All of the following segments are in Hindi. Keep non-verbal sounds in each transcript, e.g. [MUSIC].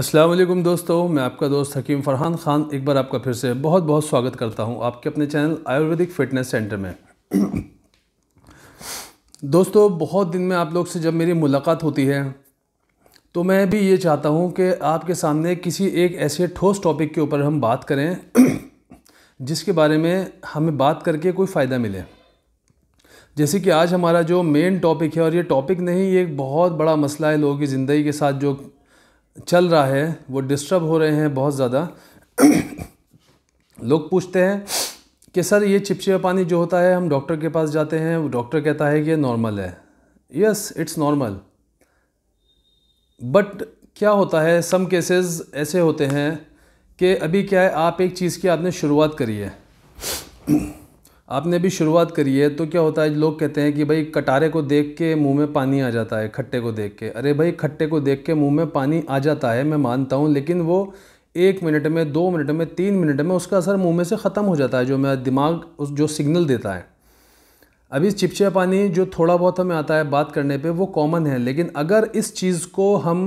असलम दोस्तों मैं आपका दोस्त हकीम फ़रहान ख़ान एक बार आपका फिर से बहुत बहुत स्वागत करता हूं आपके अपने चैनल आयुर्वेदिक फ़िटनेस सेंटर में दोस्तों बहुत दिन में आप लोग से जब मेरी मुलाकात होती है तो मैं भी ये चाहता हूं कि आपके सामने किसी एक ऐसे ठोस टॉपिक के ऊपर हम बात करें जिसके बारे में हमें बात करके कोई फ़ायदा मिले जैसे कि आज हमारा जो मेन टॉपिक है और ये टॉपिक नहीं ये एक बहुत बड़ा मसला है लोगों की ज़िंदगी के साथ जो चल रहा है वो डिस्टर्ब हो रहे हैं बहुत ज़्यादा [COUGHS] लोग पूछते हैं कि सर ये चिपचिपा पानी जो होता है हम डॉक्टर के पास जाते हैं डॉक्टर कहता है कि ये नॉर्मल है यस इट्स नॉर्मल बट क्या होता है सम केसेस ऐसे होते हैं कि अभी क्या है आप एक चीज़ की आपने शुरुआत करी है आपने भी शुरुआत करी है तो क्या होता है लोग कहते हैं कि भाई कटारे को देख के मुंह में पानी आ जाता है खट्टे को देख के अरे भाई खट्टे को देख के मुंह में पानी आ जाता है मैं मानता हूँ लेकिन वो एक मिनट में दो मिनट में तीन मिनट में उसका असर मुंह में से ख़त्म हो जाता है जो मेरा दिमाग उस जो सिग्नल देता है अभी चिपचे पानी जो थोड़ा बहुत हमें आता है बात करने पर वो कॉमन है लेकिन अगर इस चीज़ को हम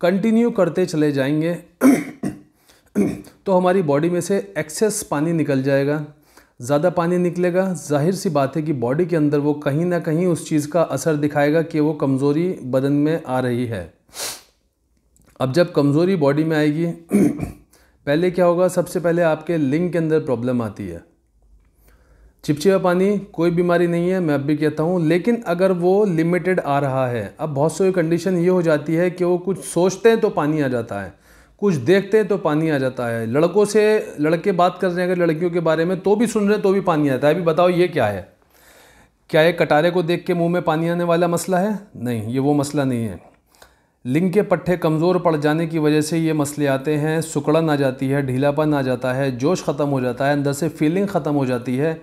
कंटिन्यू करते चले जाएंगे [CLEARS THROAT] तो हमारी बॉडी में से एक्सेस पानी निकल जाएगा ज़्यादा पानी निकलेगा जाहिर सी बात है कि बॉडी के अंदर वो कहीं ना कहीं उस चीज़ का असर दिखाएगा कि वो कमज़ोरी बदन में आ रही है अब जब कमज़ोरी बॉडी में आएगी [CLEARS THROAT] पहले क्या होगा सबसे पहले आपके लिंग के अंदर प्रॉब्लम आती है चिपचिपा पानी कोई बीमारी नहीं है मैं अब भी कहता हूँ लेकिन अगर वो लिमिटेड आ रहा है अब बहुत सी कंडीशन ये हो जाती है कि वो कुछ सोचते हैं तो पानी आ जाता है कुछ देखते हैं तो पानी आ जाता है लड़कों से लड़के बात कर रहे हैं अगर लड़कियों के बारे में तो भी सुन रहे हैं तो भी पानी आता है अभी बताओ ये क्या है क्या ये कटारे को देख के मुंह में पानी आने वाला मसला है नहीं ये वो मसला नहीं है लिंग के पट्टे कमज़ोर पड़ जाने की वजह से ये मसले आते हैं सुकड़न आ जाती है ढीलापन आ जाता है जोश ख़त्म हो जाता है अंदर से फीलिंग ख़त्म हो जाती है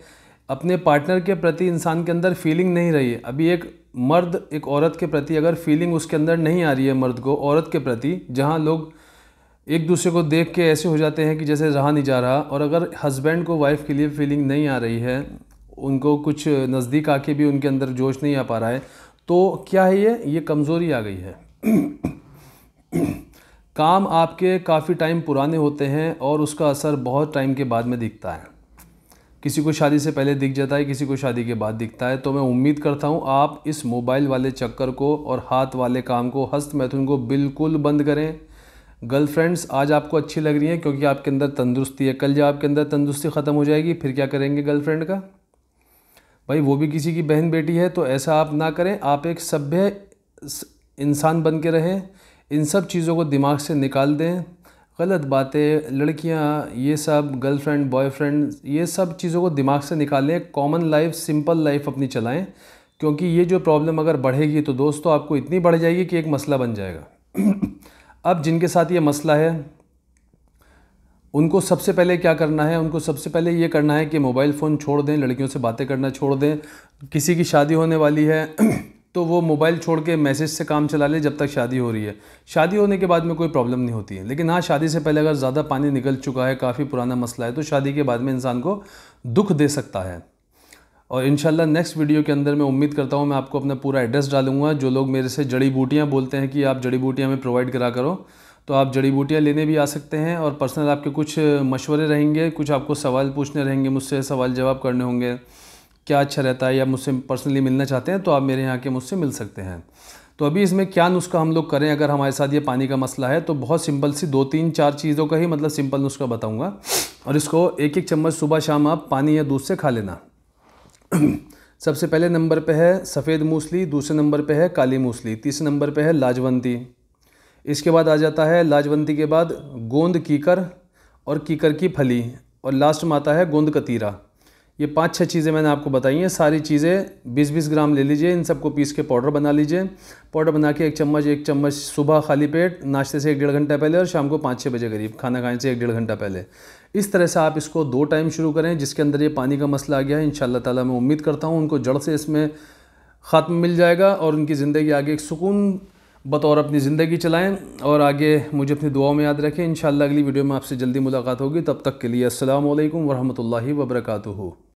अपने पार्टनर के प्रति इंसान के अंदर फीलिंग नहीं रही है अभी एक मर्द एक औरत के प्रति अगर फीलिंग उसके अंदर नहीं आ रही है मर्द को औरत के प्रति जहाँ लोग एक दूसरे को देख के ऐसे हो जाते हैं कि जैसे रहा नहीं जा रहा और अगर हस्बैंड को वाइफ़ के लिए फीलिंग नहीं आ रही है उनको कुछ नज़दीक आके भी उनके अंदर जोश नहीं आ पा रहा है तो क्या है ये ये कमज़ोरी आ गई है [COUGHS] काम आपके काफ़ी टाइम पुराने होते हैं और उसका असर बहुत टाइम के बाद में दिखता है किसी को शादी से पहले दिख जाता है किसी को शादी के बाद दिखता है तो मैं उम्मीद करता हूँ आप इस मोबाइल वाले चक्कर को और हाथ वाले काम को हस्त मैथुन को बिल्कुल बंद करें गर्लफ्रेंड्स आज आपको अच्छी लग रही हैं क्योंकि आपके अंदर तंदुरुस्ती है कल जब आपके अंदर तंदुरुस्ती ख़त्म हो जाएगी फिर क्या करेंगे गर्लफ्रेंड का भाई वो भी किसी की बहन बेटी है तो ऐसा आप ना करें आप एक सभ्य इंसान बन के रहें इन सब चीज़ों को दिमाग से निकाल दें गलत बातें लड़कियाँ ये सब गर्लफ्रेंड बॉयफ्रेंड ये सब चीज़ों को दिमाग से निकालें कॉमन लाइफ सिंपल लाइफ अपनी चलाएं क्योंकि ये जो प्रॉब्लम अगर बढ़ेगी तो दोस्तों आपको इतनी बढ़ जाएगी कि एक मसला बन जाएगा अब जिनके साथ ये मसला है उनको सबसे पहले क्या करना है उनको सबसे पहले ये करना है कि मोबाइल फ़ोन छोड़ दें लड़कियों से बातें करना छोड़ दें किसी की शादी होने वाली है [CLEARS THROAT] तो वो मोबाइल छोड़ के मैसेज से काम चला ले जब तक शादी हो रही है शादी होने के बाद में कोई प्रॉब्लम नहीं होती है लेकिन हाँ शादी से पहले अगर ज़्यादा पानी निकल चुका है काफ़ी पुराना मसला है तो शादी के बाद में इंसान को दुख दे सकता है और इंशाल्लाह नेक्स्ट वीडियो के अंदर मैं उम्मीद करता हूँ मैं आपको अपना पूरा एड्रेस डालूंगा जो लोग मेरे से जड़ी बूटियाँ बोलते हैं कि आप जड़ी बूटियाँ हमें प्रोवाइड करा करो तो आप जड़ी बूटियाँ लेने भी आ सकते हैं और पर्सनल आपके कुछ मशवरे रहेंगे कुछ आपको सवाल पूछने रहेंगे मुझसे सवाल जवाब करने होंगे क्या अच्छा रहता है या मुझसे पर्सनली मिलना चाहते हैं तो आप मेरे यहाँ के मुझसे मिल सकते हैं तो अभी इसमें क्या नुस्खा हम लोग करें अगर हमारे साथ ये पानी का मसला है तो बहुत सिंपल सी दो तीन चार चीज़ों का ही मतलब सिंपल नुस्खा बताऊँगा और इसको एक एक चम्मच सुबह शाम आप पानी या दूध से खा लेना [CLEARS THROAT] सबसे पहले नंबर पे है सफ़ेद मूसली दूसरे नंबर पे है काली मूसली तीसरे नंबर पे है लाजवंती इसके बाद आ जाता है लाजवंती के बाद गोंद कीकर और कीकर की फली और लास्ट में आता है गोंद कतीरा ये पांच छह चीज़ें मैंने आपको बताई हैं सारी चीजें बीस बीस ग्राम ले लीजिए इन सबको पीस के पाउडर बना लीजिए पाउडर बना के एक चम्मच एक चम्मच सुबह खाली पेट नाश्ते से एक डेढ़ घंटा पहले और शाम को पाँच छः बजे करीब खाना खाने से एक डेढ़ घंटा पहले इस तरह से आप इसको दो टाइम शुरू करें जिसके अंदर ये पानी का मसला आ गया है इन ताला मैं उम्मीद करता हूँ उनको जड़ से इसमें ख़त्म मिल जाएगा और उनकी ज़िंदगी आगे एक सुकून बतौर अपनी ज़िंदगी चलाएं और आगे मुझे अपनी दुआओं में याद रखें इन अगली वीडियो में आपसे जल्दी मुलाकात होगी तब तक के लिए असल वरहमल वबरकू